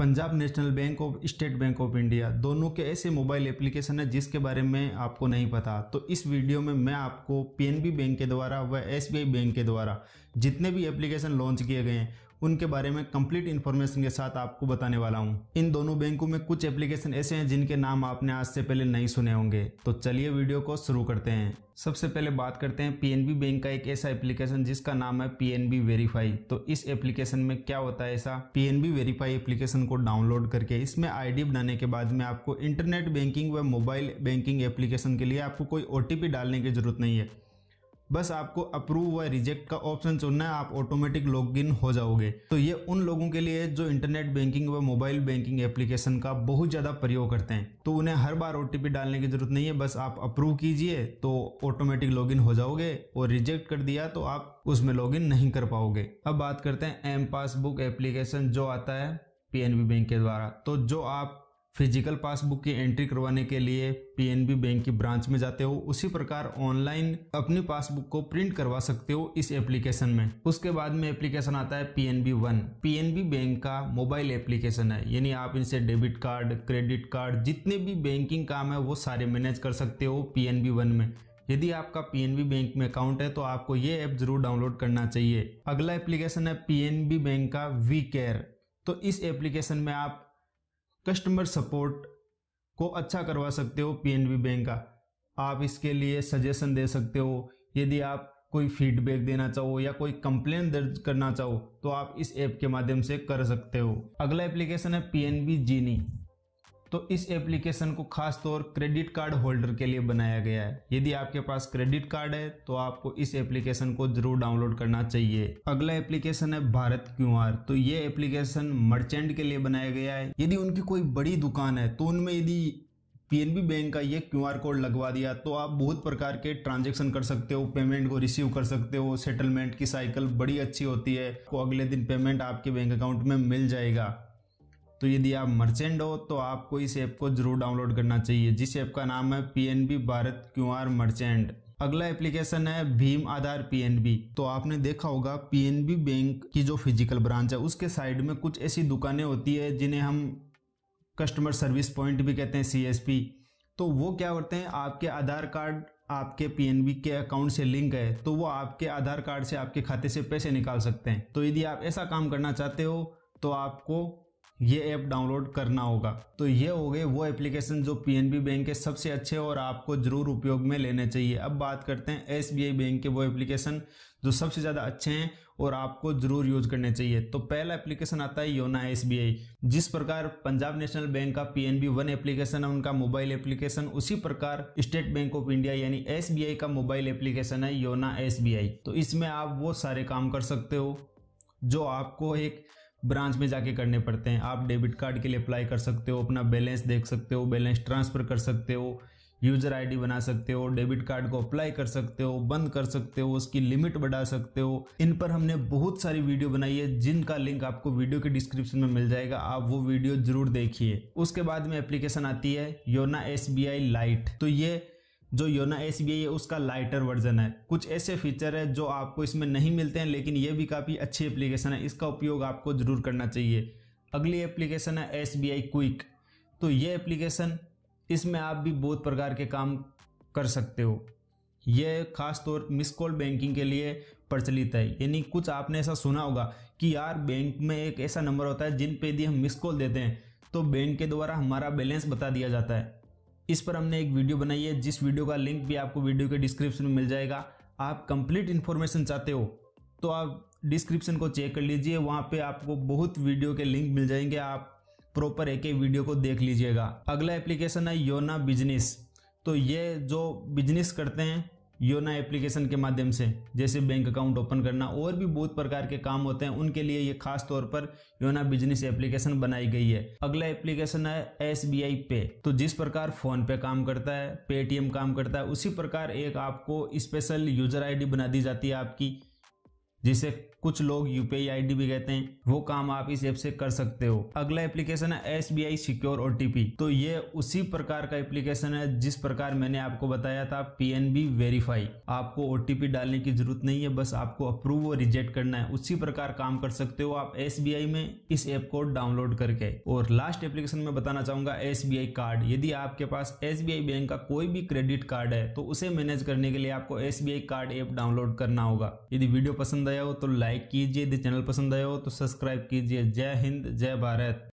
Punjab National Bank और State Bank of India दोनों के ऐसे मोबाइल एप्लीकेशन है जिसके बारे में आपको नहीं पता तो इस वीडियो में मैं आपको पीएनबी बैंक के द्वारा व एसबीआई बैंक के द्वारा जितने भी एप्लीकेशन लॉन्च किए गए हैं उनके बारे में कंप्लीट इन्फॉर्मेशन के साथ आपको बताने वाला हूँ इन दोनों बैंकों में कुछ एप्लीकेशन ऐसे हैं जिनके नाम आपने आज से पहले नहीं सुने होंगे तो चलिए वीडियो को शुरू करते हैं सबसे पहले बात करते हैं पीएनबी बैंक का एक ऐसा एप्लीकेशन जिसका नाम है पीएनबी वेरीफाई तो इस एप्लीकेशन में क्या होता है ऐसा पीएनबी वेरीफाई एप्लीकेशन को डाउनलोड करके इसमें आईडी बनाने के बाद में आपको इंटरनेट बैंकिंग व मोबाइल बैंकिंग एप्लीकेशन के लिए आपको कोई ओटीपी डालने की जरूरत नहीं है बस आपको अप्रूव व रिजेक्ट का ऑप्शन चुनना है आप ऑटोमेटिक लॉगिन हो जाओगे तो ये उन लोगों के लिए जो इंटरनेट बैंकिंग व मोबाइल बैंकिंग एप्लीकेशन का बहुत ज़्यादा प्रयोग करते हैं तो उन्हें हर बार ओटीपी डालने की जरूरत नहीं है बस आप अप्रूव कीजिए तो ऑटोमेटिक लॉगिन हो जाओगे और रिजेक्ट कर दिया तो आप उसमें लॉगिन नहीं कर पाओगे अब बात करते हैं एम पासबुक एप्लीकेशन जो आता है पीएनबी बैंक के द्वारा तो जो आप फिजिकल पासबुक की एंट्री करवाने के लिए पीएनबी बैंक की ब्रांच में जाते हो उसी प्रकार ऑनलाइन अपनी पासबुक को प्रिंट करवा सकते हो इस एप्लीकेशन में उसके बाद में एप्लीकेशन आता है पीएनबी वन पीएनबी बैंक का मोबाइल एप्लीकेशन है यानी आप इनसे डेबिट कार्ड क्रेडिट कार्ड जितने भी बैंकिंग काम है वो सारे मैनेज कर सकते हो पीएनबी वन में यदि आपका पीएनबी बैंक में अकाउंट है तो आपको ये ऐप जरूर डाउनलोड करना चाहिए अगला एप्लीकेशन है पीएनबी बैंक का वी केयर तो इस एप्लीकेशन में आप कस्टमर सपोर्ट को अच्छा करवा सकते हो पीएनबी बैंक का आप इसके लिए सजेशन दे सकते हो यदि आप कोई फीडबैक देना चाहो या कोई कंप्लेन दर्ज करना चाहो तो आप इस ऐप के माध्यम से कर सकते हो अगला एप्लीकेशन है पीएनबी जीनी तो इस एप्लीकेशन को खास तौर क्रेडिट कार्ड होल्डर के लिए बनाया गया है यदि आपके पास क्रेडिट कार्ड है तो आपको इस एप्लीकेशन को जरूर डाउनलोड करना चाहिए अगला एप्लीकेशन है भारत क्यू तो ये एप्लीकेशन मर्चेंट के लिए बनाया गया है यदि उनकी कोई बड़ी दुकान है तो उनमें यदि पी बैंक का ये क्यू कोड लगवा दिया तो आप बहुत प्रकार के ट्रांजेक्शन कर सकते हो पेमेंट को रिसीव कर सकते हो सेटलमेंट की साइकिल बड़ी अच्छी होती है को अगले दिन पेमेंट आपके बैंक अकाउंट में मिल जाएगा तो यदि आप मर्चेंट हो तो आपको इस ऐप को जरूर डाउनलोड करना चाहिए जिस ऐप का नाम है पीएनबी भारत क्यूआर मर्चेंट अगला एप्लीकेशन है भीम आधार पीएनबी तो आपने देखा होगा पीएनबी बैंक की जो फिजिकल ब्रांच है उसके साइड में कुछ ऐसी दुकानें होती है जिन्हें हम कस्टमर सर्विस पॉइंट भी कहते हैं पी तो वो क्या करते हैं आपके आधार कार्ड आपके पीएनबी के अकाउंट से लिंक है तो वो आपके आधार कार्ड से आपके खाते से पैसे निकाल सकते हैं तो यदि आप ऐसा काम करना चाहते हो तो आपको ये ऐप डाउनलोड करना होगा तो ये हो गए वो एप्लीकेशन जो पीएनबी बैंक के सबसे अच्छे और आपको जरूर उपयोग में लेने चाहिए अब बात करते हैं एसबीआई बैंक के वो एप्लीकेशन जो सबसे ज़्यादा अच्छे हैं और आपको जरूर यूज करने चाहिए तो पहला एप्लीकेशन आता है योना एस जिस प्रकार पंजाब नेशनल बैंक का P N B one application है उनका मोबाइल एप्लीकेशन उसी प्रकार स्टेट बैंक ऑफ इंडिया यानी एस का मोबाइल एप्लीकेशन है योना एस तो इसमें आप वो सारे काम कर सकते हो जो आपको एक ब्रांच में जाके करने पड़ते हैं आप डेबिट कार्ड के लिए अप्लाई कर सकते हो अपना बैलेंस देख सकते हो बैलेंस ट्रांसफ़र कर सकते हो यूज़र आईडी बना सकते हो डेबिट कार्ड को अप्लाई कर सकते हो बंद कर सकते हो उसकी लिमिट बढ़ा सकते हो इन पर हमने बहुत सारी वीडियो बनाई है जिनका लिंक आपको वीडियो के डिस्क्रिप्शन में मिल जाएगा आप वो वीडियो जरूर देखिए उसके बाद में एप्लीकेशन आती है योना एस बी लाइट तो ये जो योना एस है उसका लाइटर वर्जन है कुछ ऐसे फीचर है जो आपको इसमें नहीं मिलते हैं लेकिन ये भी काफ़ी अच्छी एप्लीकेशन है इसका उपयोग आपको ज़रूर करना चाहिए अगली एप्लीकेशन है एस क्विक तो ये एप्लीकेशन इसमें आप भी बहुत प्रकार के काम कर सकते हो यह खासतौर मिस कॉल बैंकिंग के लिए प्रचलित है यानी कुछ आपने ऐसा सुना होगा कि यार बैंक में एक ऐसा नंबर होता है जिन पे यदि हम मिस कॉल देते हैं तो बैंक के द्वारा हमारा बैलेंस बता दिया जाता है इस पर हमने एक वीडियो बनाई है जिस वीडियो का लिंक भी आपको वीडियो के डिस्क्रिप्शन में मिल जाएगा आप कंप्लीट इन्फॉर्मेशन चाहते हो तो आप डिस्क्रिप्शन को चेक कर लीजिए वहाँ पे आपको बहुत वीडियो के लिंक मिल जाएंगे आप प्रॉपर एक एक वीडियो को देख लीजिएगा अगला एप्लीकेशन है योना बिजनेस तो ये जो बिजनेस करते हैं योना एप्लीकेशन के माध्यम से जैसे बैंक अकाउंट ओपन करना और भी बहुत प्रकार के काम होते हैं उनके लिए ये खास तौर पर योना बिजनेस एप्लीकेशन बनाई गई है अगला एप्लीकेशन है एस बी आई पे तो जिस प्रकार फोन पे काम करता है पेटीएम काम करता है उसी प्रकार एक आपको स्पेशल यूजर आईडी बना दी जाती है आपकी जिसे कुछ लोग यूपीआई आईडी भी कहते हैं वो काम आप इस ऐप से कर सकते हो अगला एप्लीकेशन है एस बी आई सिक्योर ओ तो ये उसी प्रकार का एप्लीकेशन है जिस प्रकार मैंने आपको बताया था पी बी वेरीफाई आपको ओ डालने की जरूरत नहीं है बस आपको अप्रूव और रिजेक्ट करना है उसी प्रकार काम कर सकते हो आप एस में इस ऐप को डाउनलोड करके और लास्ट एप्लीकेशन में बताना चाहूंगा एस कार्ड यदि आपके पास एस बैंक का कोई भी क्रेडिट कार्ड है तो उसे मैनेज करने के लिए आपको एस कार्ड ऐप डाउनलोड करना होगा यदि वीडियो पसंद आया हो तो लाइक कीजिए यदि चैनल पसंद आया हो तो सब्सक्राइब कीजिए जय हिंद जय भारत